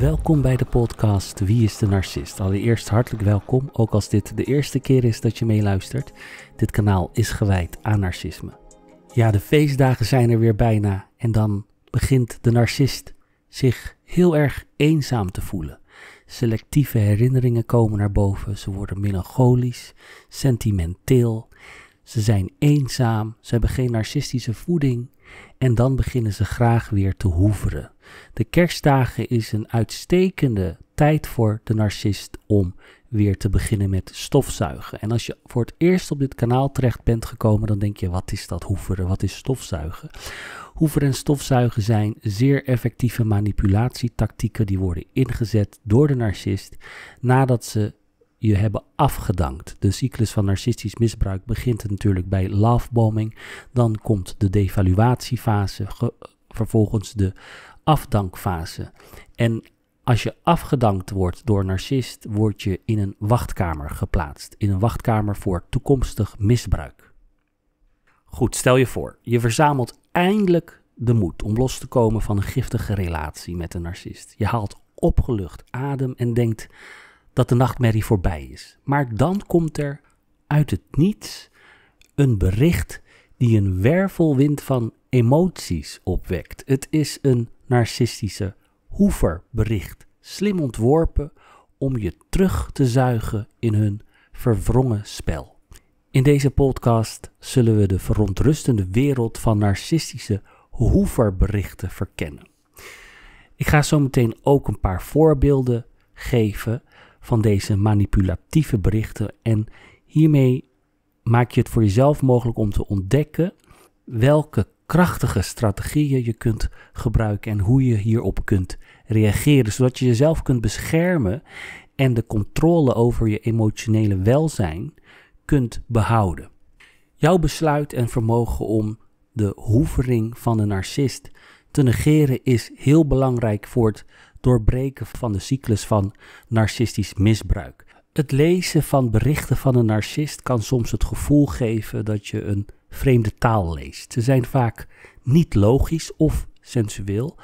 Welkom bij de podcast Wie is de Narcist? Allereerst hartelijk welkom, ook als dit de eerste keer is dat je meeluistert. Dit kanaal is gewijd aan narcisme. Ja, de feestdagen zijn er weer bijna en dan begint de narcist zich heel erg eenzaam te voelen. Selectieve herinneringen komen naar boven, ze worden melancholisch, sentimenteel, ze zijn eenzaam, ze hebben geen narcistische voeding en dan beginnen ze graag weer te hoeveren. De kerstdagen is een uitstekende tijd voor de narcist om weer te beginnen met stofzuigen. En als je voor het eerst op dit kanaal terecht bent gekomen, dan denk je: wat is dat hoeveren? Wat is stofzuigen? Hoeveren en stofzuigen zijn zeer effectieve manipulatietactieken die worden ingezet door de narcist nadat ze je hebben afgedankt. De cyclus van narcistisch misbruik begint natuurlijk bij lovebombing. Dan komt de devaluatiefase, vervolgens de afdankfase. En als je afgedankt wordt door een narcist, word je in een wachtkamer geplaatst. In een wachtkamer voor toekomstig misbruik. Goed, stel je voor, je verzamelt eindelijk de moed om los te komen van een giftige relatie met een narcist. Je haalt opgelucht adem en denkt dat de nachtmerrie voorbij is. Maar dan komt er uit het niets een bericht die een wervelwind van emoties opwekt. Het is een narcistische hoeverbericht, slim ontworpen om je terug te zuigen in hun verwrongen spel. In deze podcast zullen we de verontrustende wereld van narcistische hoeverberichten verkennen. Ik ga zo meteen ook een paar voorbeelden geven van deze manipulatieve berichten. En hiermee maak je het voor jezelf mogelijk om te ontdekken welke krachtige strategieën je kunt gebruiken en hoe je hierop kunt reageren, zodat je jezelf kunt beschermen en de controle over je emotionele welzijn kunt behouden. Jouw besluit en vermogen om de hoevering van een narcist te negeren is heel belangrijk voor het doorbreken van de cyclus van narcistisch misbruik. Het lezen van berichten van een narcist kan soms het gevoel geven dat je een vreemde taal leest. Ze zijn vaak niet logisch of sensueel.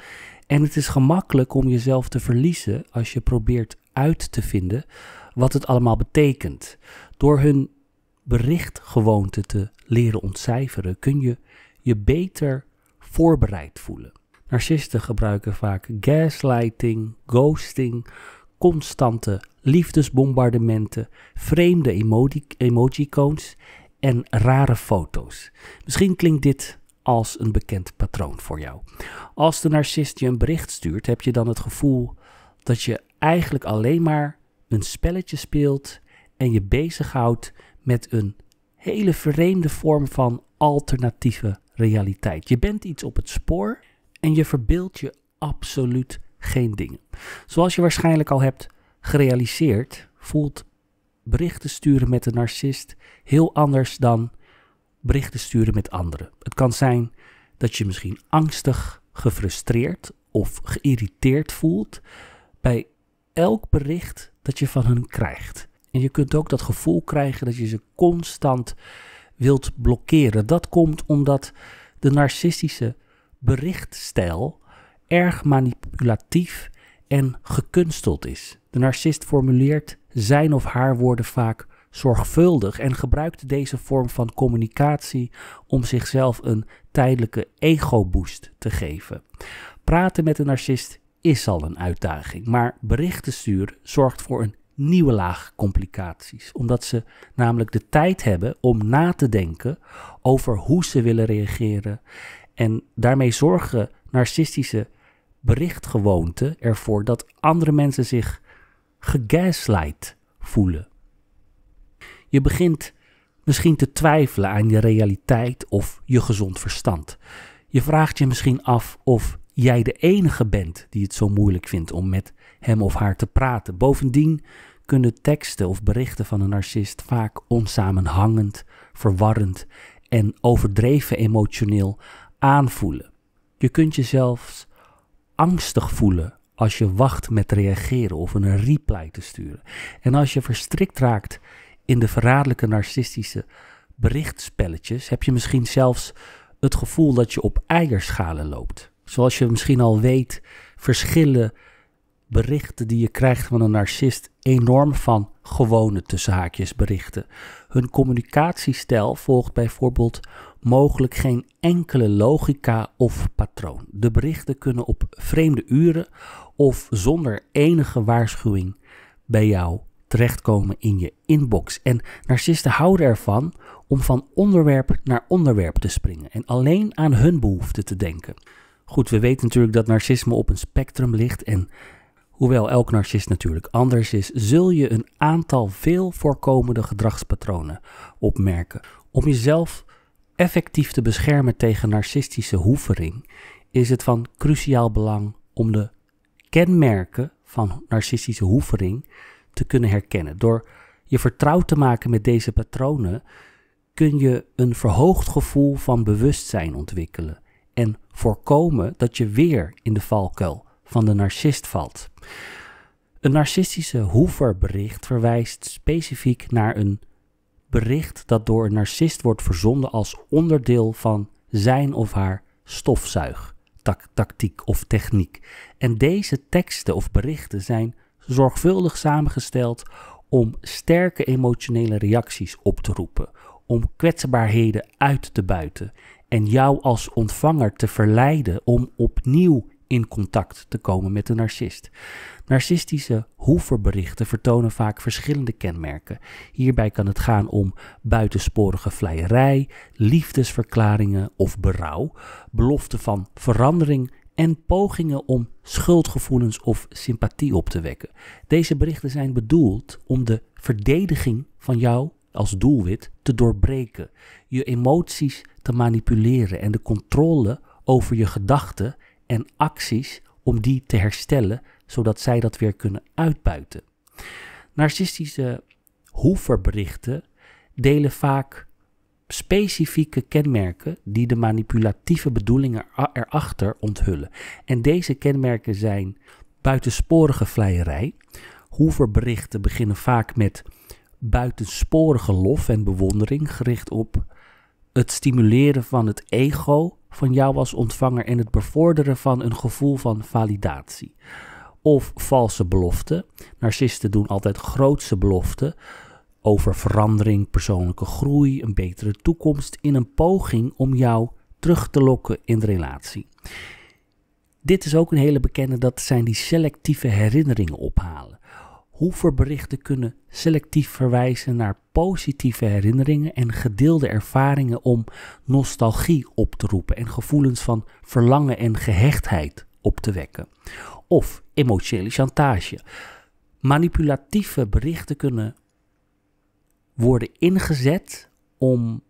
En het is gemakkelijk om jezelf te verliezen als je probeert uit te vinden wat het allemaal betekent. Door hun berichtgewoonte te leren ontcijferen kun je je beter voorbereid voelen. Narcisten gebruiken vaak gaslighting, ghosting, constante liefdesbombardementen, vreemde emoji emojicoons en rare foto's. Misschien klinkt dit als een bekend patroon voor jou. Als de narcist je een bericht stuurt, heb je dan het gevoel dat je eigenlijk alleen maar een spelletje speelt en je bezighoudt met een hele vreemde vorm van alternatieve realiteit. Je bent iets op het spoor en je verbeeld je absoluut geen dingen. Zoals je waarschijnlijk al hebt gerealiseerd, voelt berichten sturen met een narcist heel anders dan berichten sturen met anderen. Het kan zijn dat je misschien angstig, gefrustreerd of geïrriteerd voelt bij elk bericht dat je van hen krijgt. En je kunt ook dat gevoel krijgen dat je ze constant wilt blokkeren. Dat komt omdat de narcistische berichtstijl erg manipulatief en gekunsteld is. De narcist formuleert zijn of haar woorden vaak zorgvuldig en gebruikt deze vorm van communicatie om zichzelf een tijdelijke ego-boost te geven. Praten met een narcist is al een uitdaging, maar berichten sturen zorgt voor een nieuwe laag complicaties, omdat ze namelijk de tijd hebben om na te denken over hoe ze willen reageren en daarmee zorgen narcistische berichtgewoonten ervoor dat andere mensen zich gegaslight voelen. Je begint misschien te twijfelen aan je realiteit of je gezond verstand. Je vraagt je misschien af of jij de enige bent die het zo moeilijk vindt om met hem of haar te praten. Bovendien kunnen teksten of berichten van een narcist vaak onsamenhangend, verwarrend en overdreven emotioneel aanvoelen. Je kunt jezelf angstig voelen als je wacht met reageren of een reply te sturen. En als je verstrikt raakt in de verraderlijke narcistische berichtspelletjes, heb je misschien zelfs het gevoel dat je op eierschalen loopt. Zoals je misschien al weet, verschillen berichten die je krijgt van een narcist enorm van gewone tussenhaakjes berichten. Hun communicatiestijl volgt bijvoorbeeld mogelijk geen enkele logica of patroon. De berichten kunnen op vreemde uren of zonder enige waarschuwing bij jou terechtkomen in je inbox. En narcisten houden ervan om van onderwerp naar onderwerp te springen en alleen aan hun behoeften te denken. Goed, we weten natuurlijk dat narcisme op een spectrum ligt en Hoewel elk narcist natuurlijk anders is, zul je een aantal veel voorkomende gedragspatronen opmerken. Om jezelf effectief te beschermen tegen narcistische hoevering is het van cruciaal belang om de kenmerken van narcistische hoevering te kunnen herkennen. Door je vertrouwd te maken met deze patronen kun je een verhoogd gevoel van bewustzijn ontwikkelen en voorkomen dat je weer in de valkuil van de narcist valt. Een narcistische hoeverbericht verwijst specifiek naar een bericht dat door een narcist wordt verzonden als onderdeel van zijn of haar stofzuig, tactiek of techniek. En deze teksten of berichten zijn zorgvuldig samengesteld om sterke emotionele reacties op te roepen, om kwetsbaarheden uit te buiten en jou als ontvanger te verleiden om opnieuw in contact te komen met de narcist. Narcistische hoeverberichten vertonen vaak verschillende kenmerken. Hierbij kan het gaan om buitensporige vleierij, liefdesverklaringen of berouw, belofte van verandering en pogingen om schuldgevoelens of sympathie op te wekken. Deze berichten zijn bedoeld om de verdediging van jou als doelwit te doorbreken, je emoties te manipuleren en de controle over je gedachten en acties om die te herstellen, zodat zij dat weer kunnen uitbuiten. Narcistische hoeverberichten delen vaak specifieke kenmerken die de manipulatieve bedoelingen erachter onthullen. En deze kenmerken zijn buitensporige vleierij. Hoeverberichten beginnen vaak met buitensporige lof en bewondering gericht op het stimuleren van het ego van jou als ontvanger en het bevorderen van een gevoel van validatie. Of valse beloften. Narcisten doen altijd grootse beloften over verandering, persoonlijke groei, een betere toekomst in een poging om jou terug te lokken in de relatie. Dit is ook een hele bekende, dat zijn die selectieve herinneringen ophalen hoe berichten kunnen selectief verwijzen naar positieve herinneringen en gedeelde ervaringen om nostalgie op te roepen en gevoelens van verlangen en gehechtheid op te wekken. Of emotionele chantage. Manipulatieve berichten kunnen worden ingezet om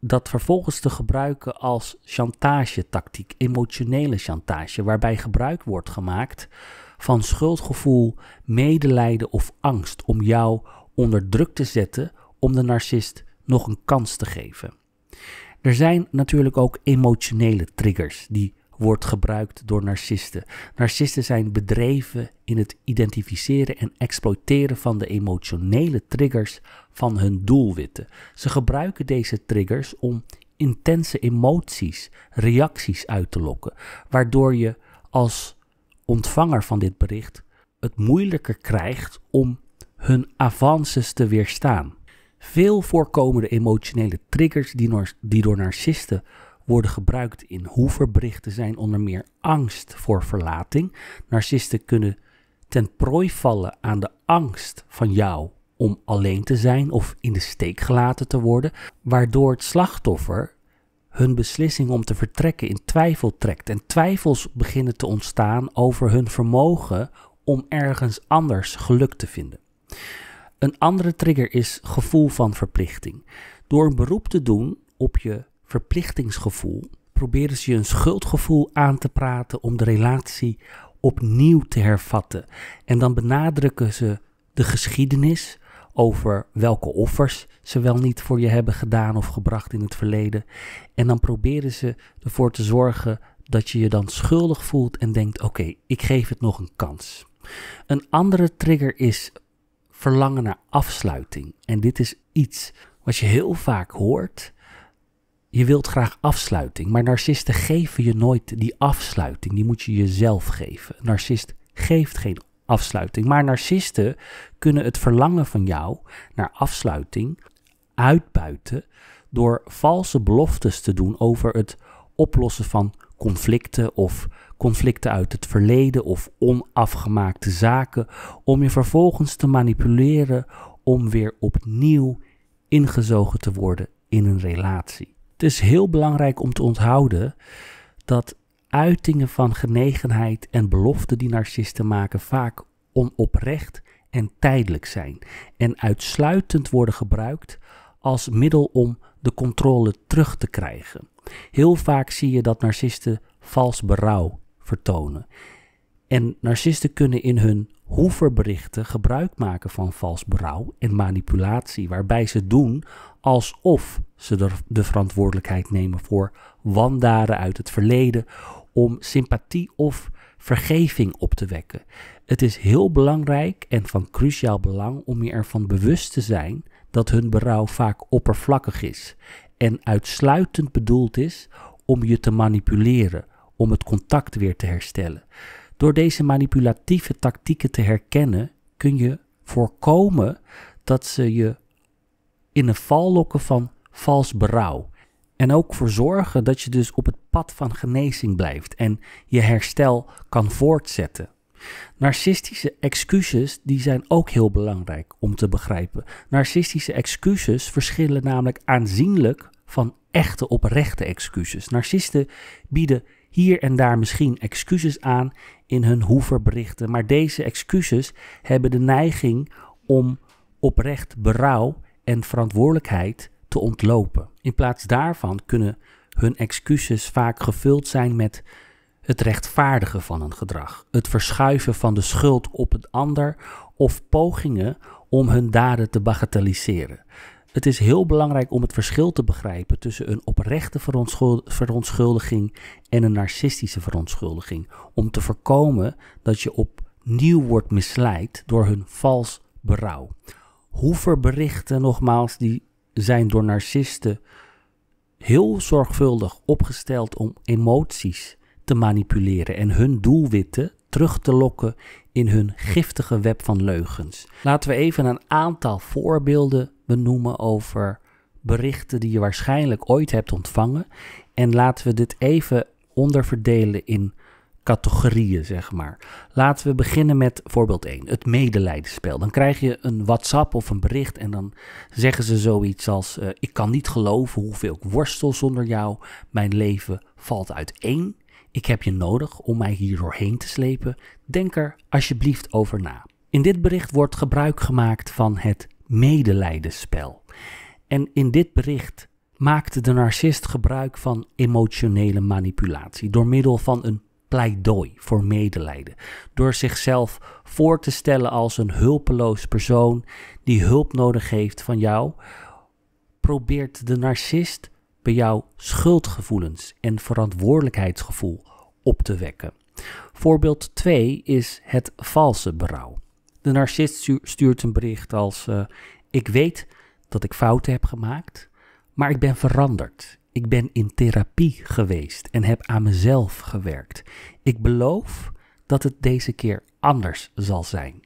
dat vervolgens te gebruiken als chantage-tactiek, emotionele chantage, waarbij gebruik wordt gemaakt van schuldgevoel, medelijden of angst om jou onder druk te zetten om de narcist nog een kans te geven. Er zijn natuurlijk ook emotionele triggers die wordt gebruikt door narcisten. Narcisten zijn bedreven in het identificeren en exploiteren van de emotionele triggers van hun doelwitten. Ze gebruiken deze triggers om intense emoties, reacties uit te lokken, waardoor je als ontvanger van dit bericht het moeilijker krijgt om hun avances te weerstaan. Veel voorkomende emotionele triggers die, die door narcisten worden gebruikt in hoeverberichten zijn onder meer angst voor verlating. Narcisten kunnen ten prooi vallen aan de angst van jou om alleen te zijn of in de steek gelaten te worden, waardoor het slachtoffer hun beslissing om te vertrekken in twijfel trekt. En twijfels beginnen te ontstaan over hun vermogen om ergens anders geluk te vinden. Een andere trigger is gevoel van verplichting. Door een beroep te doen op je verplichtingsgevoel, proberen ze je een schuldgevoel aan te praten om de relatie opnieuw te hervatten. En dan benadrukken ze de geschiedenis over welke offers ze wel niet voor je hebben gedaan of gebracht in het verleden. En dan proberen ze ervoor te zorgen dat je je dan schuldig voelt en denkt: oké, ik geef het nog een kans. Een andere trigger is verlangen naar afsluiting. En dit is iets wat je heel vaak hoort. Je wilt graag afsluiting, maar narcisten geven je nooit die afsluiting. Die moet je jezelf geven. narcist geeft geen afsluiting. Maar narcisten kunnen het verlangen van jou naar afsluiting uitbuiten door valse beloftes te doen over het oplossen van conflicten of conflicten uit het verleden of onafgemaakte zaken, om je vervolgens te manipuleren om weer opnieuw ingezogen te worden in een relatie. Het is heel belangrijk om te onthouden dat uitingen van genegenheid en beloften die narcisten maken vaak onoprecht en tijdelijk zijn en uitsluitend worden gebruikt als middel om de controle terug te krijgen. Heel vaak zie je dat narcisten vals berouw vertonen. En narcisten kunnen in hun hoeverberichten gebruik maken van vals berouw en manipulatie, waarbij ze doen alsof ze de verantwoordelijkheid nemen voor wandaden uit het verleden, om sympathie of vergeving op te wekken. Het is heel belangrijk en van cruciaal belang om je ervan bewust te zijn dat hun berouw vaak oppervlakkig is en uitsluitend bedoeld is om je te manipuleren, om het contact weer te herstellen. Door deze manipulatieve tactieken te herkennen, kun je voorkomen dat ze je in een val lokken van vals berouw. En ook voor zorgen dat je dus op het pad van genezing blijft en je herstel kan voortzetten. Narcistische excuses die zijn ook heel belangrijk om te begrijpen. Narcistische excuses verschillen namelijk aanzienlijk van echte oprechte excuses. Narcisten bieden hier en daar misschien excuses aan in hun hoeverberichten, maar deze excuses hebben de neiging om oprecht berouw en verantwoordelijkheid ontlopen. In plaats daarvan kunnen hun excuses vaak gevuld zijn met het rechtvaardigen van een gedrag, het verschuiven van de schuld op het ander of pogingen om hun daden te bagatelliseren. Het is heel belangrijk om het verschil te begrijpen tussen een oprechte verontschuldiging en een narcistische verontschuldiging, om te voorkomen dat je opnieuw wordt misleid door hun vals berouw. Hoe verberichten nogmaals die zijn door narcisten heel zorgvuldig opgesteld om emoties te manipuleren en hun doelwitten terug te lokken in hun giftige web van leugens. Laten we even een aantal voorbeelden benoemen over berichten die je waarschijnlijk ooit hebt ontvangen. En laten we dit even onderverdelen in categorieën, zeg maar. Laten we beginnen met voorbeeld 1, het medelijdenspel. Dan krijg je een WhatsApp of een bericht en dan zeggen ze zoiets als: eh, Ik kan niet geloven hoeveel ik worstel zonder jou. Mijn leven valt uiteen. Ik heb je nodig om mij hier doorheen te slepen. Denk er alsjeblieft over na. In dit bericht wordt gebruik gemaakt van het medelijdenspel. En in dit bericht maakte de narcist gebruik van emotionele manipulatie door middel van een pleidooi voor medelijden. Door zichzelf voor te stellen als een hulpeloos persoon die hulp nodig heeft van jou, probeert de narcist bij jou schuldgevoelens en verantwoordelijkheidsgevoel op te wekken. Voorbeeld 2 is het valse berouw. De narcist stuurt een bericht als: eh, Ik weet dat ik fouten heb gemaakt, maar ik ben veranderd. Ik ben in therapie geweest en heb aan mezelf gewerkt. Ik beloof dat het deze keer anders zal zijn.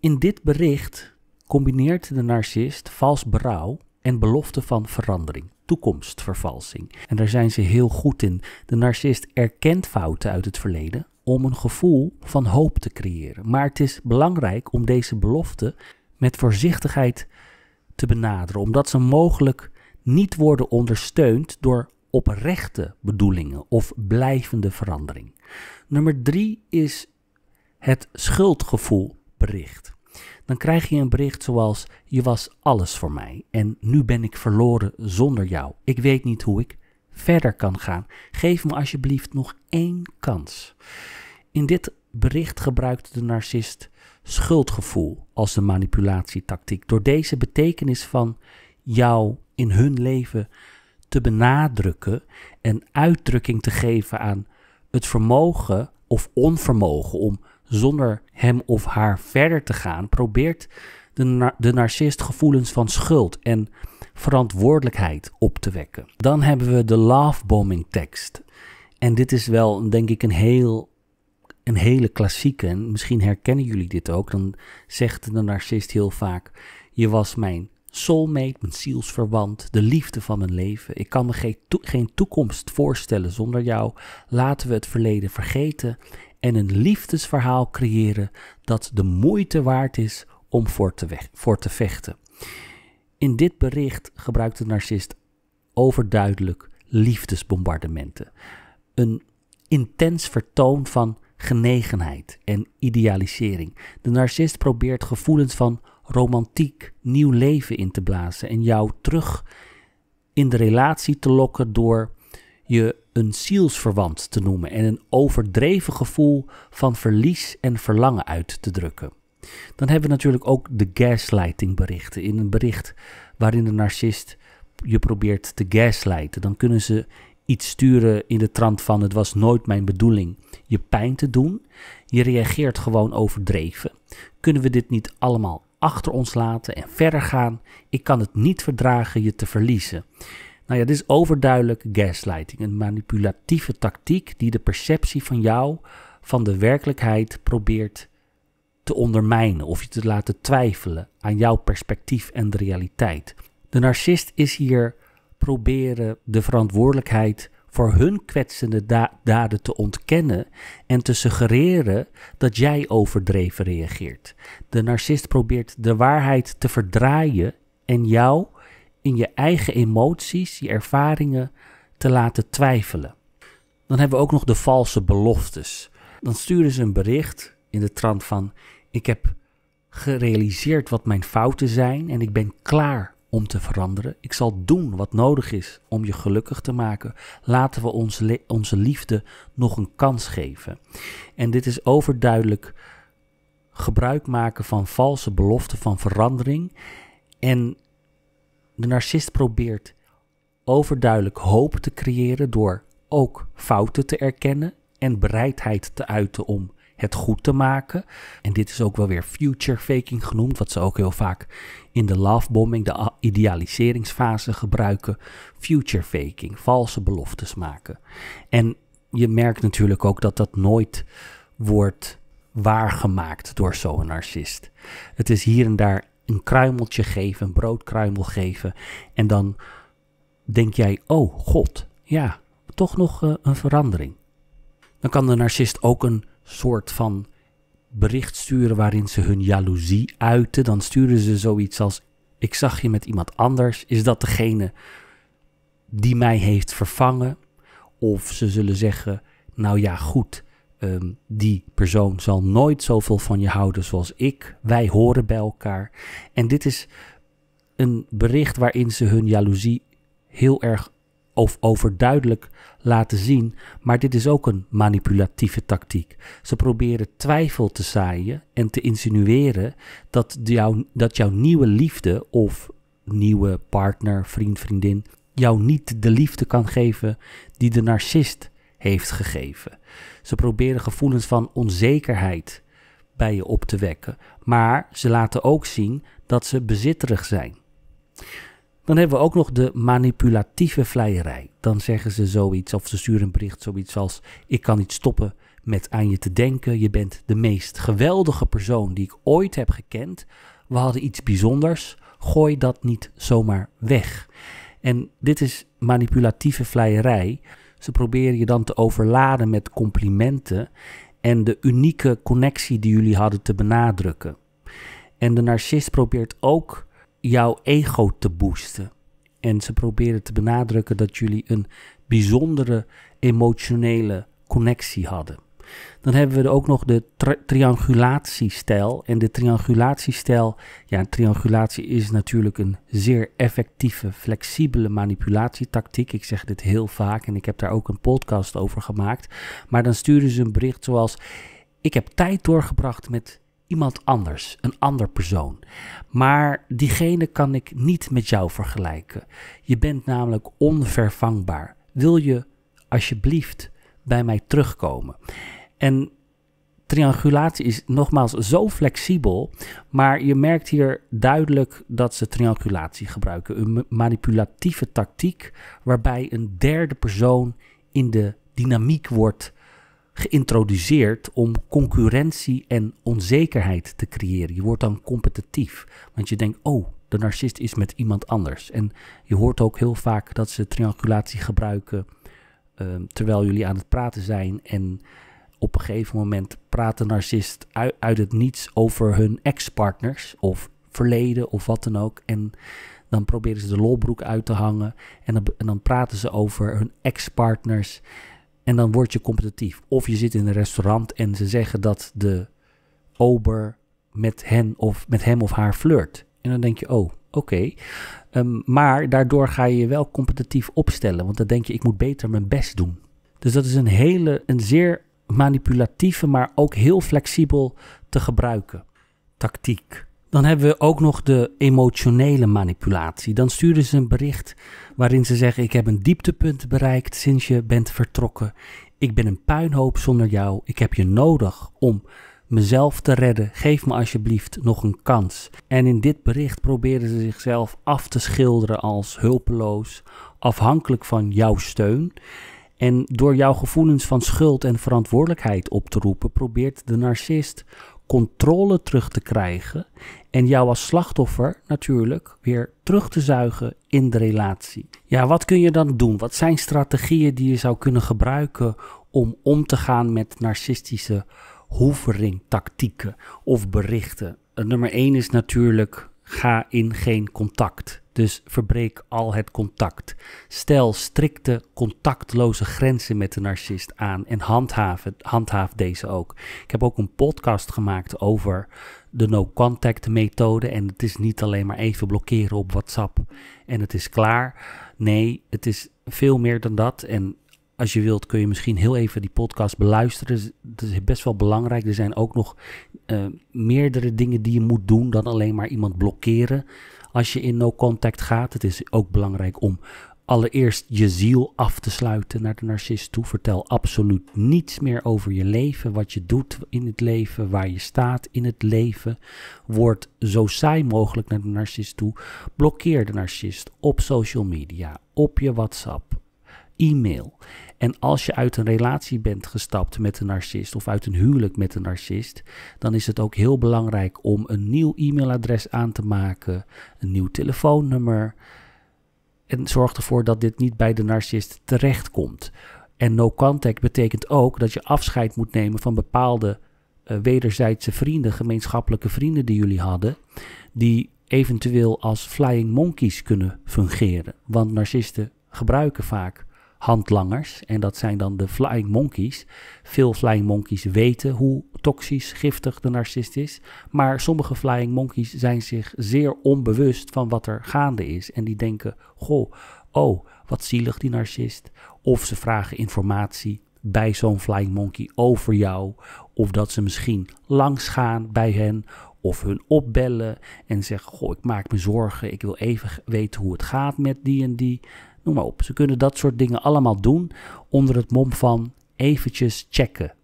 In dit bericht combineert de narcist vals berouw en belofte van verandering, toekomstvervalsing. En daar zijn ze heel goed in. De narcist erkent fouten uit het verleden om een gevoel van hoop te creëren. Maar het is belangrijk om deze belofte met voorzichtigheid te benaderen, omdat ze mogelijk niet worden ondersteund door oprechte bedoelingen of blijvende verandering. Nummer drie is het schuldgevoel bericht. Dan krijg je een bericht zoals: Je was alles voor mij en nu ben ik verloren zonder jou. Ik weet niet hoe ik verder kan gaan. Geef me alsjeblieft nog één kans. In dit bericht gebruikt de narcist schuldgevoel als een manipulatietactiek. Door deze betekenis van jou in hun leven te benadrukken en uitdrukking te geven aan het vermogen of onvermogen om zonder hem of haar verder te gaan, probeert de, de narcist gevoelens van schuld en verantwoordelijkheid op te wekken. Dan hebben we de bombing tekst. En dit is wel, denk ik, een, heel, een hele klassieke. En misschien herkennen jullie dit ook. Dan zegt de narcist heel vaak: Je was mijn soulmate, mijn zielsverwant, de liefde van mijn leven. Ik kan me geen, geen toekomst voorstellen zonder jou. Laten we het verleden vergeten en een liefdesverhaal creëren dat de moeite waard is om voor te, voor te vechten. In dit bericht gebruikt de narcist overduidelijk liefdesbombardementen. Een intens vertoon van genegenheid en idealisering. De narcist probeert gevoelens van romantiek nieuw leven in te blazen en jou terug in de relatie te lokken door je een zielsverwant te noemen en een overdreven gevoel van verlies en verlangen uit te drukken. Dan hebben we natuurlijk ook de gaslighting berichten. In een bericht waarin de narcist je probeert te gaslighten, dan kunnen ze iets sturen in de trant van het was nooit mijn bedoeling je pijn te doen. Je reageert gewoon overdreven. Kunnen we dit niet allemaal achter ons laten en verder gaan. Ik kan het niet verdragen je te verliezen. Nou ja, dit is overduidelijk gaslighting, een manipulatieve tactiek die de perceptie van jou, van de werkelijkheid probeert te ondermijnen of je te laten twijfelen aan jouw perspectief en de realiteit. De narcist is hier proberen de verantwoordelijkheid voor hun kwetsende daden te ontkennen en te suggereren dat jij overdreven reageert. De narcist probeert de waarheid te verdraaien en jou in je eigen emoties, je ervaringen te laten twijfelen. Dan hebben we ook nog de valse beloftes. Dan sturen ze een bericht in de trant van: Ik heb gerealiseerd wat mijn fouten zijn en ik ben klaar om te veranderen. Ik zal doen wat nodig is om je gelukkig te maken. Laten we onze, onze liefde nog een kans geven. En dit is overduidelijk gebruik maken van valse beloften van verandering. En de narcist probeert overduidelijk hoop te creëren door ook fouten te erkennen en bereidheid te uiten om het goed te maken. En dit is ook wel weer future faking genoemd, wat ze ook heel vaak in de lovebombing, de idealiseringsfase gebruiken. Future faking, valse beloftes maken. En je merkt natuurlijk ook dat dat nooit wordt waargemaakt door zo'n narcist. Het is hier en daar een kruimeltje geven, een broodkruimel geven. En dan denk jij, oh god, ja, toch nog eh, een verandering. Dan kan de narcist ook een soort van bericht sturen waarin ze hun jaloezie uiten. Dan sturen ze zoiets als: Ik zag je met iemand anders. Is dat degene die mij heeft vervangen? Of ze zullen zeggen: Nou ja, goed. Ehm, die persoon zal nooit zoveel van je houden zoals ik. Wij horen bij elkaar. En dit is een bericht waarin ze hun jaloezie heel erg of overduidelijk laten zien, maar dit is ook een manipulatieve tactiek. Ze proberen twijfel te zaaien en te insinueren dat, jouw dat jouw nieuwe liefde of nieuwe partner, vriend, vriendin jou niet de liefde kan geven die de narcist heeft gegeven. Ze proberen gevoelens van onzekerheid bij je op te wekken, maar ze laten ook zien dat ze bezitterig zijn. Dan hebben we ook nog de manipulatieve vleierij. Dan zeggen ze zoiets of ze sturen een bericht zoiets als: Ik kan niet stoppen met aan je te denken. Je bent de meest geweldige persoon die ik ooit heb gekend. We hadden iets bijzonders. Gooi dat niet zomaar weg. En dit is manipulatieve vleierij. Ze proberen je dan te overladen met complimenten en de unieke connectie die jullie hadden te benadrukken. En de narcist probeert ook jouw ego te boosten. En ze proberen te benadrukken dat jullie een bijzondere emotionele connectie hadden. Dan hebben we er ook nog de tri triangulatiestijl. En de triangulatiestijl, ja, triangulatie is natuurlijk een zeer effectieve, flexibele manipulatietactiek. Ik zeg dit heel vaak en ik heb daar ook een podcast over gemaakt. Maar dan sturen ze een bericht zoals: Ik heb tijd doorgebracht met iemand anders, een ander persoon. Maar diegene kan ik niet met jou vergelijken. Je bent namelijk onvervangbaar. Wil je alsjeblieft bij mij terugkomen? En triangulatie is nogmaals zo flexibel, maar je merkt hier duidelijk dat ze triangulatie gebruiken. Een manipulatieve tactiek waarbij een derde persoon in de dynamiek wordt geïntroduceerd om concurrentie en onzekerheid te creëren. Je wordt dan competitief, want je denkt, oh, de narcist is met iemand anders. En je hoort ook heel vaak dat ze triangulatie gebruiken ehm, terwijl jullie aan het praten zijn. En op een gegeven moment praat de narcist uit, uit het niets over hun ex-partners of verleden of wat dan ook. En dan proberen ze de lolbroek uit te hangen. En dan, en dan praten ze over hun ex-partners. En dan word je competitief. Of je zit in een restaurant en ze zeggen dat de ober met, hen of, met hem of haar flirt. En dan denk je, oh, oké. Ehm, maar daardoor ga je je wel competitief opstellen. Want dan denk je, ik moet beter mijn best doen. Dus dat is een hele, een zeer manipulatieve, maar ook heel flexibel te gebruiken tactiek. Dan hebben we ook nog de emotionele manipulatie. Dan sturen ze een bericht waarin ze zeggen: Ik heb een dieptepunt bereikt sinds je bent vertrokken. Ik ben een puinhoop zonder jou. Ik heb je nodig om mezelf te redden. Geef me alsjeblieft nog een kans. En in dit bericht proberen ze zichzelf af te schilderen als hulpeloos, afhankelijk van jouw steun. En door jouw gevoelens van schuld en verantwoordelijkheid op te roepen, probeert de narcist controle terug te krijgen en jou als slachtoffer natuurlijk weer terug te zuigen in de relatie. Ja, wat kun je dan doen? Wat zijn strategieën die je zou kunnen gebruiken om om te gaan met narcistische tactieken of berichten? Eh, nummer 1 is natuurlijk ga in geen contact. Dus verbreek al het contact. Stel strikte contactloze grenzen met de narcist aan en handhaaf, handhaaf deze ook. Ik heb ook een podcast gemaakt over de no-contact methode. En het is niet alleen maar even blokkeren op WhatsApp en het is klaar. Nee, het is veel meer dan dat. En als je wilt kun je misschien heel even die podcast beluisteren. Het is best wel belangrijk. Er zijn ook nog eh, meerdere dingen die je moet doen dan alleen maar iemand blokkeren als je in no contact gaat. Het is ook belangrijk om allereerst je ziel af te sluiten naar de narcist toe. Vertel absoluut niets meer over je leven, wat je doet in het leven, waar je staat in het leven. Word zo saai mogelijk naar de narcist toe. Blokkeer de narcist op social media, op je WhatsApp, e-mail. En als je uit een relatie bent gestapt met een narcist of uit een huwelijk met een narcist, dan is het ook heel belangrijk om een nieuw e-mailadres aan te maken, een nieuw telefoonnummer. En zorg ervoor dat dit niet bij de narcist terechtkomt. En no contact betekent ook dat je afscheid moet nemen van bepaalde eh, wederzijdse vrienden, gemeenschappelijke vrienden die jullie hadden, die eventueel als flying monkeys kunnen fungeren. Want narcisten gebruiken vaak handlangers. En dat zijn dan de flying monkeys. Veel flying monkeys weten hoe toxisch, giftig de narcist is. Maar sommige flying monkeys zijn zich zeer onbewust van wat er gaande is. En die denken, goh, oh, wat zielig die narcist. Of ze vragen informatie bij zo'n flying monkey over jou. Of dat ze misschien langsgaan bij hen of hun opbellen en zeggen: Goh, ik maak me zorgen, ik wil even weten hoe het gaat met die en die noem maar op. Ze kunnen dat soort dingen allemaal doen onder het mom van eventjes checken.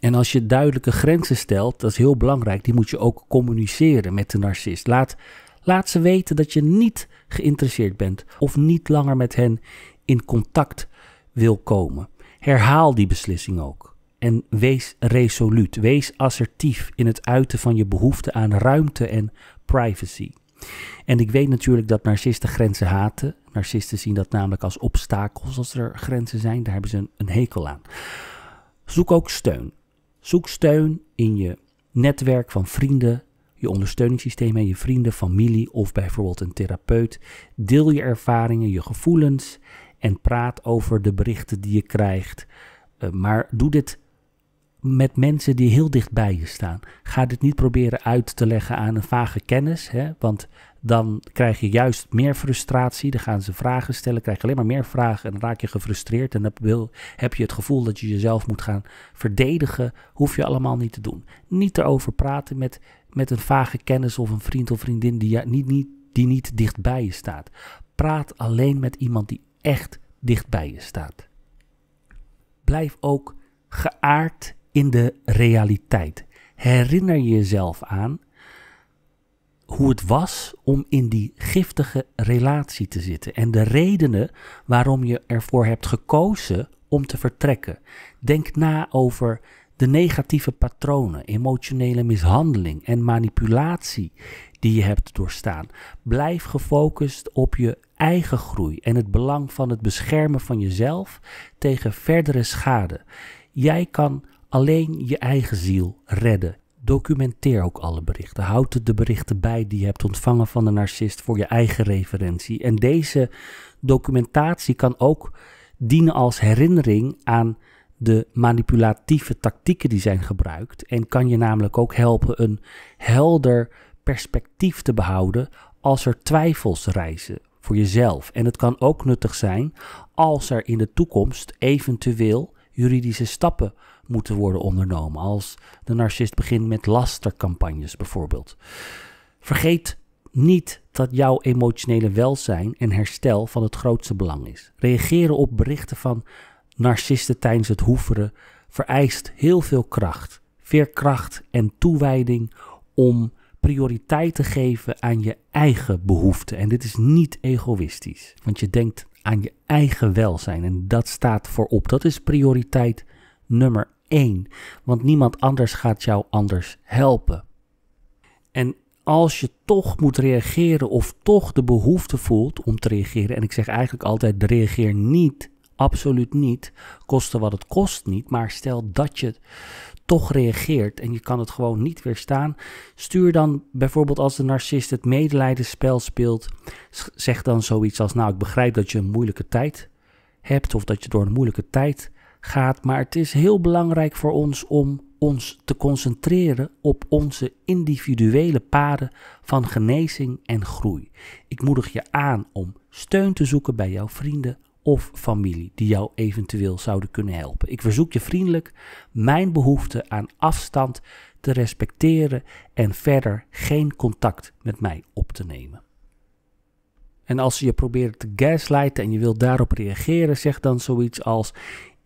En als je duidelijke grenzen stelt, dat is heel belangrijk, die moet je ook communiceren met de narcist. Laat, laat ze weten dat je niet geïnteresseerd bent of niet langer met hen in contact wil komen. Herhaal die beslissing ook. En wees resoluut, wees assertief in het uiten van je behoefte aan ruimte en privacy. En ik weet natuurlijk dat narcisten grenzen haten. Narcisten zien dat namelijk als obstakels als er grenzen zijn. Daar hebben ze een, hekel aan. Zoek ook steun. Zoek steun in je netwerk van vrienden, je ondersteuningssysteem en je vrienden, familie of bijvoorbeeld een therapeut. Deel je ervaringen, je gevoelens en praat over de berichten die je krijgt. Eh, maar doe dit met mensen die heel dicht bij je staan. Ga dit niet proberen uit te leggen aan een vage kennis, hè, want dan krijg je juist meer frustratie. Dan gaan ze vragen stellen, krijg je alleen maar meer vragen en dan raak je gefrustreerd. En dan wil, heb je het gevoel dat je jezelf moet gaan verdedigen. Hoef je allemaal niet te doen. Niet erover praten met, met een vage kennis of een vriend of vriendin die, ja, niet, niet, die niet dicht bij je staat. Praat alleen met iemand die echt dicht bij je staat. Blijf ook geaard in de realiteit. Herinner jezelf aan hoe het was om in die giftige relatie te zitten en de redenen waarom je ervoor hebt gekozen om te vertrekken. Denk na over de negatieve patronen, emotionele mishandeling en manipulatie die je hebt doorstaan. Blijf gefocust op je eigen groei en het belang van het beschermen van jezelf tegen verdere schade. Jij kan alleen je eigen ziel redden. Documenteer ook alle berichten. Houd de berichten bij die je hebt ontvangen van de narcist voor je eigen referentie. En deze documentatie kan ook dienen als herinnering aan de manipulatieve tactieken die zijn gebruikt. En kan je namelijk ook helpen een helder perspectief te behouden als er twijfels reizen voor jezelf. En het kan ook nuttig zijn als er in de toekomst eventueel juridische stappen moeten worden ondernomen. Als de narcist begint met lastercampagnes bijvoorbeeld. Vergeet niet dat jouw emotionele welzijn en herstel van het grootste belang is. Reageren op berichten van narcisten tijdens het hoeveren vereist heel veel kracht, veerkracht en toewijding om prioriteit te geven aan je eigen behoeften. En dit is niet egoïstisch, want je denkt aan je eigen welzijn en dat staat voorop. Dat is prioriteit nummer één, want niemand anders gaat jou anders helpen. En als je toch moet reageren of toch de behoefte voelt om te reageren, en ik zeg eigenlijk altijd: reageer niet, absoluut niet, koste wat het kost niet, maar stel dat je toch reageert en je kan het gewoon niet weerstaan, stuur dan bijvoorbeeld als de narcist het medelijdenspel speelt, zeg dan zoiets als: Nou, ik begrijp dat je een moeilijke tijd hebt of dat je door een moeilijke tijd gaat. Maar het is heel belangrijk voor ons om ons te concentreren op onze individuele paden van genezing en groei. Ik moedig je aan om steun te zoeken bij jouw vrienden of familie die jou eventueel zouden kunnen helpen. Ik verzoek je vriendelijk mijn behoefte aan afstand te respecteren en verder geen contact met mij op te nemen. En als ze je proberen te gaslighten en je wilt daarop reageren, zeg dan zoiets als: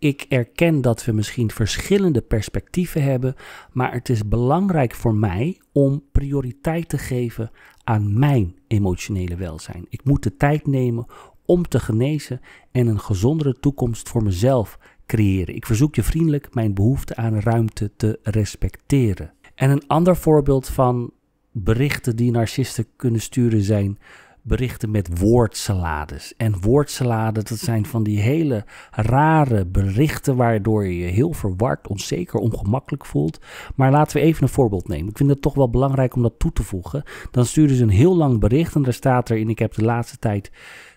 ik erken dat we misschien verschillende perspectieven hebben, maar het is belangrijk voor mij om prioriteit te geven aan mijn emotionele welzijn. Ik moet de tijd nemen om te genezen en een gezondere toekomst voor mezelf creëren. Ik verzoek je vriendelijk mijn behoefte aan ruimte te respecteren. En een ander voorbeeld van berichten die narcisten kunnen sturen zijn berichten met woordsalades. En woordsalades dat zijn van die hele rare berichten waardoor je je heel verward, onzeker, ongemakkelijk voelt. Maar laten we even een voorbeeld nemen. Ik vind het toch wel belangrijk om dat toe te voegen. Dan sturen ze een heel lang bericht en daar staat er in: Ik heb de laatste tijd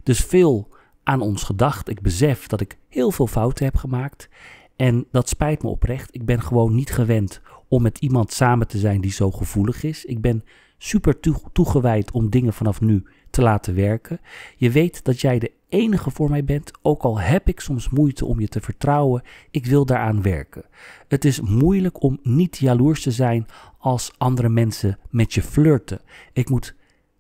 dus veel aan ons gedacht. Ik besef dat ik heel veel fouten heb gemaakt. En dat spijt me oprecht. Ik ben gewoon niet gewend om met iemand samen te zijn die zo gevoelig is. Ik ben super toegewijd om dingen vanaf nu te laten werken. Je weet dat jij de enige voor mij bent, ook al heb ik soms moeite om je te vertrouwen, ik wil daaraan werken. Het is moeilijk om niet jaloers te zijn als andere mensen met je flirten. Ik moet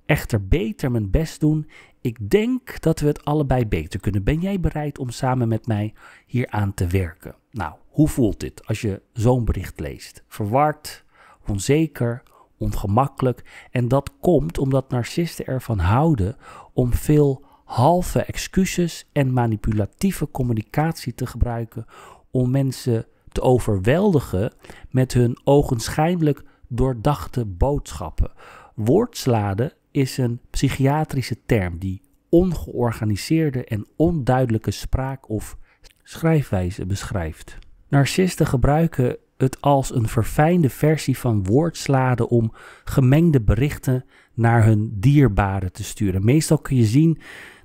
echter beter mijn best doen. Ik denk dat we het allebei beter kunnen. Ben jij bereid om samen met mij hieraan te werken? Nou, hoe voelt dit als je zo'n bericht leest? Verward, onzeker ongemakkelijk. En dat komt omdat narcisten ervan houden om veel halve excuses en manipulatieve communicatie te gebruiken om mensen te overweldigen met hun ogenschijnlijk doordachte boodschappen. Woordsladen is een psychiatrische term die ongeorganiseerde en onduidelijke spraak of schrijfwijze beschrijft. Narcisten gebruiken het als een verfijnde versie van woordsladen om gemengde berichten naar hun dierbaren te sturen. Meestal kun je zien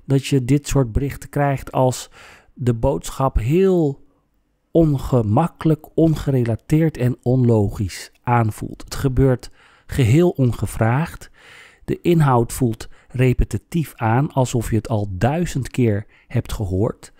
dat je dit soort berichten krijgt als de boodschap heel ongemakkelijk, ongerelateerd en onlogisch aanvoelt. Het gebeurt geheel ongevraagd. De inhoud voelt repetitief aan, alsof je het al duizend keer hebt gehoord.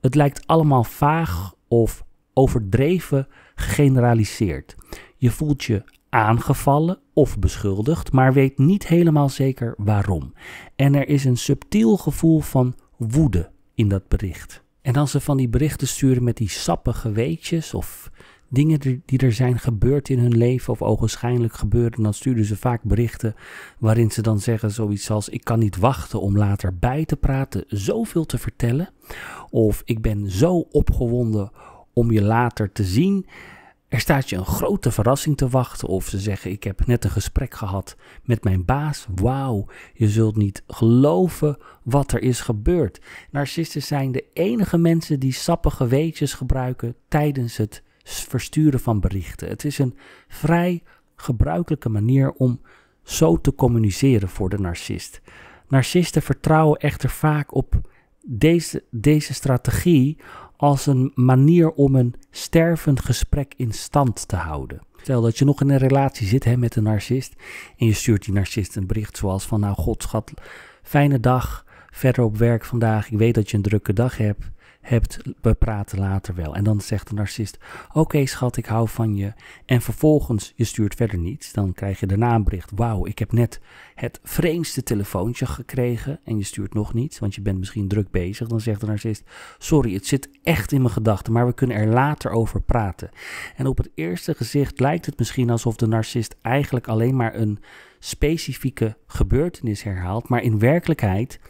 Het lijkt allemaal vaag of overdreven gegeneraliseerd. Je voelt je aangevallen of beschuldigd, maar weet niet helemaal zeker waarom. En er is een subtiel gevoel van woede in dat bericht. En als ze van die berichten sturen met die sappige weetjes of dingen die er zijn gebeurd in hun leven of ogenschijnlijk gebeuren, dan sturen ze vaak berichten waarin ze dan zeggen zoiets als ik kan niet wachten om later bij te praten, zoveel te vertellen. Of ik ben zo opgewonden om je later te zien. Er staat je een grote verrassing te wachten. Of ze zeggen: Ik heb net een gesprek gehad met mijn baas. Wauw, je zult niet geloven wat er is gebeurd. Narcisten zijn de enige mensen die sappige weetjes gebruiken tijdens het versturen van berichten. Het is een vrij gebruikelijke manier om zo te communiceren voor de narcist. Narcisten vertrouwen echter vaak op deze, deze strategie als een manier om een stervend gesprek in stand te houden. Stel dat je nog in een relatie zit hè, met een narcist en je stuurt die narcist een bericht zoals van nou god schat, fijne dag, verder op werk vandaag, ik weet dat je een drukke dag hebt, hebt, we praten later wel. En dan zegt de narcist: Oké, schat, ik hou van je. En vervolgens, je stuurt verder niets. Dan krijg je daarna een bericht: Wauw, ik heb net het vreemdste telefoontje gekregen. En je stuurt nog niets, want je bent misschien druk bezig. Dan zegt de narcist: Sorry, het zit echt in mijn gedachten, maar we kunnen er later over praten. En op het eerste gezicht lijkt het misschien alsof de narcist eigenlijk alleen maar een specifieke gebeurtenis herhaalt. Maar in werkelijkheid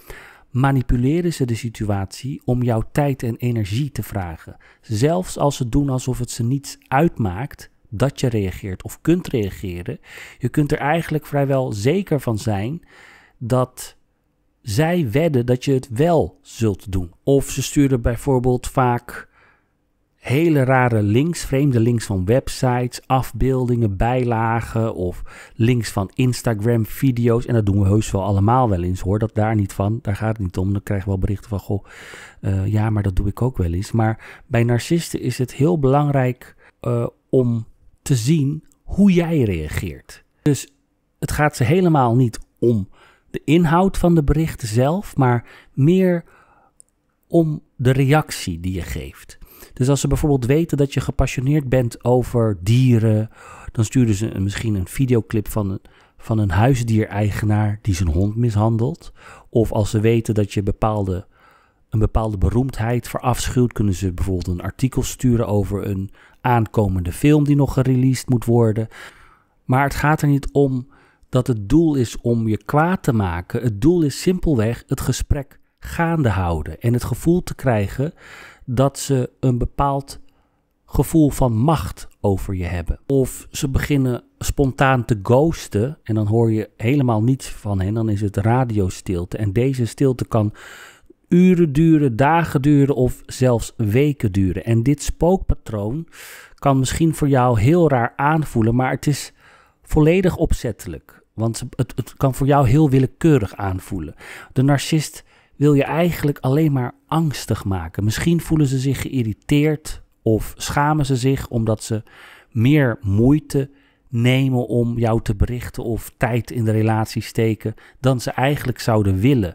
manipuleren ze de situatie om jouw tijd en energie te vragen. Zelfs als ze doen alsof het ze niets uitmaakt dat je reageert of kunt reageren. Je kunt er eigenlijk vrijwel zeker van zijn dat zij wedden dat je het wel zult doen. Of ze sturen bijvoorbeeld vaak hele rare links, vreemde links van websites, afbeeldingen, bijlagen of links van Instagram video's. En dat doen we heus wel allemaal wel eens hoor, dat daar niet van. Daar gaat het niet om. Dan krijgen we wel berichten van, goh, eh, ja, maar dat doe ik ook wel eens. Maar bij narcisten is het heel belangrijk eh, om te zien hoe jij reageert. Dus het gaat ze helemaal niet om de inhoud van de berichten zelf, maar meer om de reactie die je geeft. Dus als ze bijvoorbeeld weten dat je gepassioneerd bent over dieren, dan sturen ze misschien een videoclip van een, van een huisdiereigenaar die zijn hond mishandelt. Of als ze weten dat je bepaalde, een bepaalde beroemdheid verafschuwt, kunnen ze bijvoorbeeld een artikel sturen over een aankomende film die nog gereleased moet worden. Maar het gaat er niet om dat het doel is om je kwaad te maken. Het doel is simpelweg het gesprek gaande houden. En het gevoel te krijgen dat ze een bepaald gevoel van macht over je hebben. Of ze beginnen spontaan te ghosten en dan hoor je helemaal niets van hen. Dan is het radiostilte. En deze stilte kan uren duren, dagen duren of zelfs weken duren. En dit spookpatroon kan misschien voor jou heel raar aanvoelen, maar het is volledig opzettelijk. Want het, het kan voor jou heel willekeurig aanvoelen. De narcist wil je eigenlijk alleen maar angstig maken. Misschien voelen ze zich geïrriteerd of schamen ze zich omdat ze meer moeite nemen om jou te berichten of tijd in de relatie steken dan ze eigenlijk zouden willen.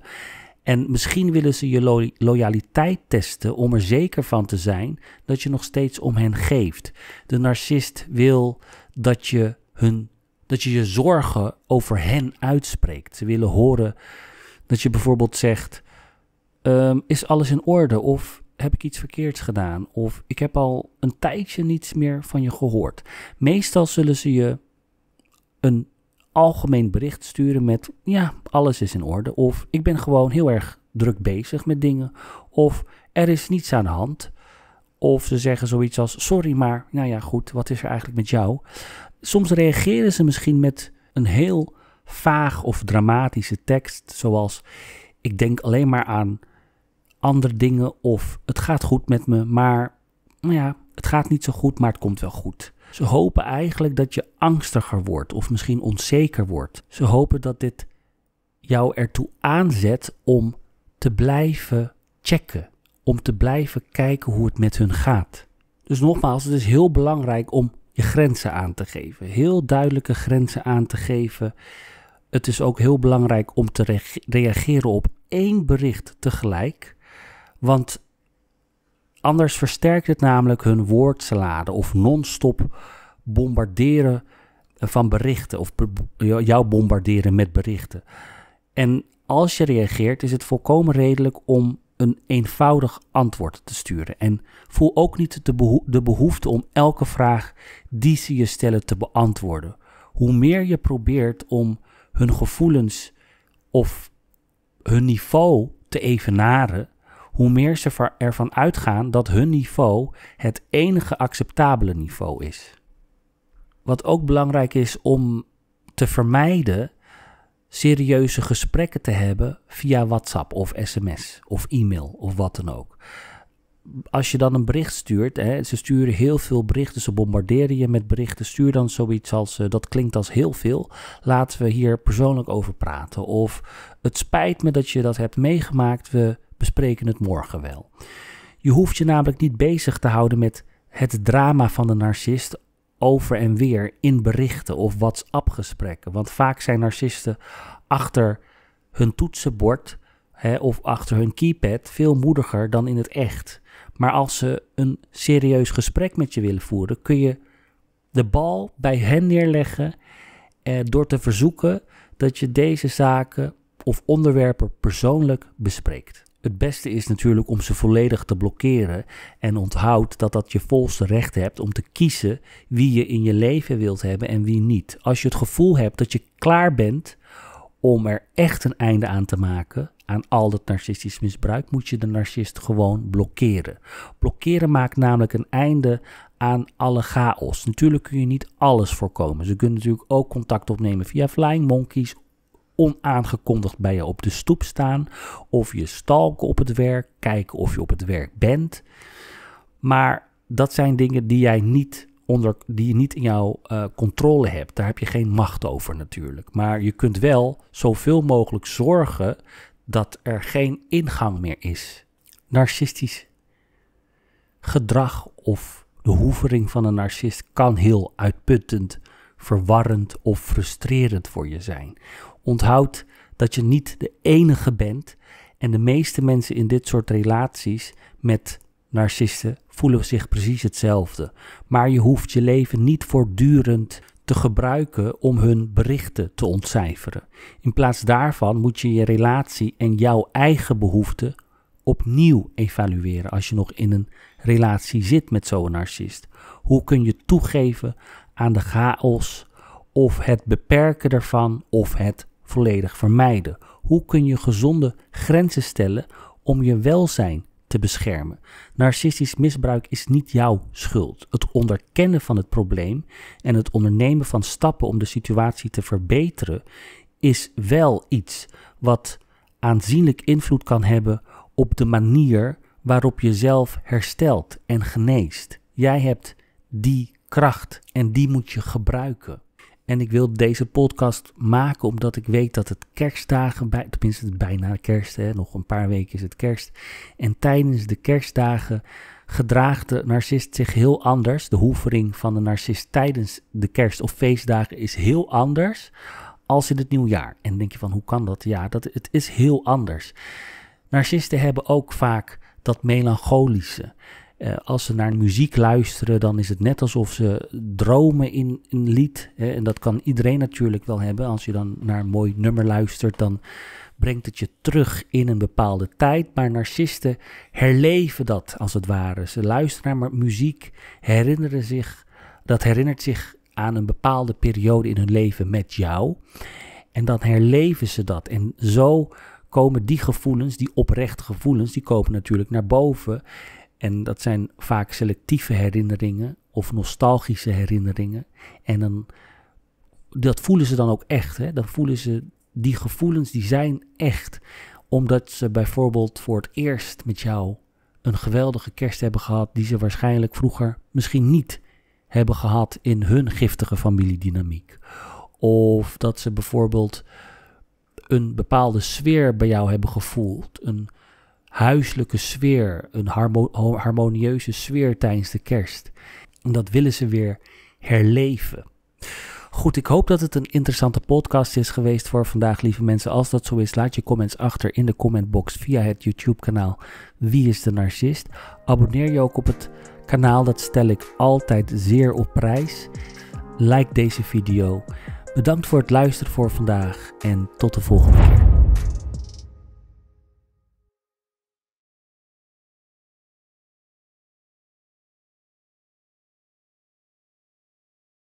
En misschien willen ze je loyaliteit testen om er zeker van te zijn dat je nog steeds om hen geeft. De narcist wil dat je, hun, dat je je zorgen over hen uitspreekt. Ze willen horen dat je bijvoorbeeld zegt: Ehm, is alles in orde? Of heb ik iets verkeerds gedaan? Of ik heb al een tijdje niets meer van je gehoord. Meestal zullen ze je een algemeen bericht sturen met ja, alles is in orde. Of ik ben gewoon heel erg druk bezig met dingen. Of er is niets aan de hand. Of ze zeggen zoiets als sorry, maar nou ja, goed, wat is er eigenlijk met jou? Soms reageren ze misschien met een heel vaag of dramatische tekst, zoals ik denk alleen maar aan andere dingen of het gaat goed met me, maar nou ja, het gaat niet zo goed, maar het komt wel goed. Ze hopen eigenlijk dat je angstiger wordt of misschien onzeker wordt. Ze hopen dat dit jou ertoe aanzet om te blijven checken, om te blijven kijken hoe het met hun gaat. Dus nogmaals, het is heel belangrijk om je grenzen aan te geven, heel duidelijke grenzen aan te geven. Het is ook heel belangrijk om te reageren op één bericht tegelijk. Want anders versterkt het namelijk hun woordsalade of non-stop bombarderen van berichten of jou bombarderen met berichten. En als je reageert, is het volkomen redelijk om een eenvoudig antwoord te sturen. En voel ook niet de, de, behoefte om elke vraag die ze je stellen te beantwoorden. Hoe meer je probeert om hun gevoelens of hun niveau te evenaren, hoe meer ze ervan uitgaan dat hun niveau het enige acceptabele niveau is. Wat ook belangrijk is om te vermijden serieuze gesprekken te hebben via WhatsApp of sms of e-mail of wat dan ook. Als je dan een bericht stuurt, hè, ze sturen heel veel berichten, ze bombarderen je met berichten, stuur dan zoiets als eh, dat klinkt als heel veel, laten we hier persoonlijk over praten. Of het spijt me dat je dat hebt meegemaakt, we bespreken het morgen wel. Je hoeft je namelijk niet bezig te houden met het drama van de narcist over en weer in berichten of WhatsApp-gesprekken. Want vaak zijn narcisten achter hun toetsenbord hè, of achter hun keypad veel moediger dan in het echt. Maar als ze een serieus gesprek met je willen voeren, kun je de bal bij hen neerleggen eh, door te verzoeken dat je deze zaken of onderwerpen persoonlijk bespreekt. Het beste is natuurlijk om ze volledig te blokkeren en onthoud dat dat je volste recht hebt om te kiezen wie je in je leven wilt hebben en wie niet. Als je het gevoel hebt dat je klaar bent om er echt een einde aan te maken, aan al dat narcistisch misbruik, moet je de narcist gewoon blokkeren. Blokkeren maakt namelijk een einde aan alle chaos. Natuurlijk kun je niet alles voorkomen. Ze kunnen natuurlijk ook contact opnemen via flying monkeys onaangekondigd bij je op de stoep staan of je stalken op het werk, kijken of je op het werk bent. Maar dat zijn dingen die jij niet onder, die je niet in jouw eh, controle hebt. Daar heb je geen macht over natuurlijk. Maar je kunt wel zoveel mogelijk zorgen dat er geen ingang meer is. Narcistisch gedrag of de hoevering van een narcist kan heel uitputtend, verwarrend of frustrerend voor je zijn. Onthoud dat je niet de enige bent. En de meeste mensen in dit soort relaties met narcisten voelen zich precies hetzelfde. Maar je hoeft je leven niet voortdurend te gebruiken om hun berichten te ontcijferen. In plaats daarvan moet je je relatie en jouw eigen behoeften opnieuw evalueren als je nog in een relatie zit met zo'n narcist. Hoe kun je toegeven aan de chaos of het beperken ervan of het volledig vermijden? Hoe kun je gezonde grenzen stellen om je welzijn te beschermen? Narcistisch misbruik is niet jouw schuld. Het onderkennen van het probleem en het ondernemen van stappen om de situatie te verbeteren is wel iets wat aanzienlijk invloed kan hebben op de manier waarop je zelf herstelt en geneest. Jij hebt die kracht en die moet je gebruiken. En ik wil deze podcast maken omdat ik weet dat het kerstdagen, bij, tenminste het bijna kerst, hè, nog een paar weken is het kerst. En tijdens de kerstdagen gedraagt de narcist zich heel anders. De hoevering van de narcist tijdens de kerst- of feestdagen is heel anders als in het nieuwjaar. En denk je van hoe kan dat? Ja, dat, het is heel anders. Narcisten hebben ook vaak dat melancholische. Eh, als ze naar muziek luisteren, dan is het net alsof ze dromen in een lied. Hè, en dat kan iedereen natuurlijk wel hebben. Als je dan naar een mooi nummer luistert, dan brengt het je terug in een bepaalde tijd. Maar narcisten herleven dat als het ware. Ze luisteren naar muziek, herinneren zich, dat herinnert zich aan een bepaalde periode in hun leven met jou. En dan herleven ze dat. En zo komen die gevoelens, die oprechte gevoelens, die komen natuurlijk naar boven. En dat zijn vaak selectieve herinneringen of nostalgische herinneringen. En dan, dat voelen ze dan ook echt. Hè? Dan voelen ze die gevoelens, die zijn echt. Omdat ze bijvoorbeeld voor het eerst met jou een geweldige kerst hebben gehad, die ze waarschijnlijk vroeger misschien niet hebben gehad in hun giftige familiedynamiek. Of dat ze bijvoorbeeld een bepaalde sfeer bij jou hebben gevoeld. Een huiselijke sfeer, een harmonieuze sfeer tijdens de kerst. En dat willen ze weer herleven. Goed, ik hoop dat het een interessante podcast is geweest voor vandaag, lieve mensen. Als dat zo is, laat je comments achter in de commentbox via het YouTube-kanaal Wie is de Narcist. Abonneer je ook op het kanaal, dat stel ik altijd zeer op prijs. Like deze video. Bedankt voor het luisteren voor vandaag en tot de volgende keer.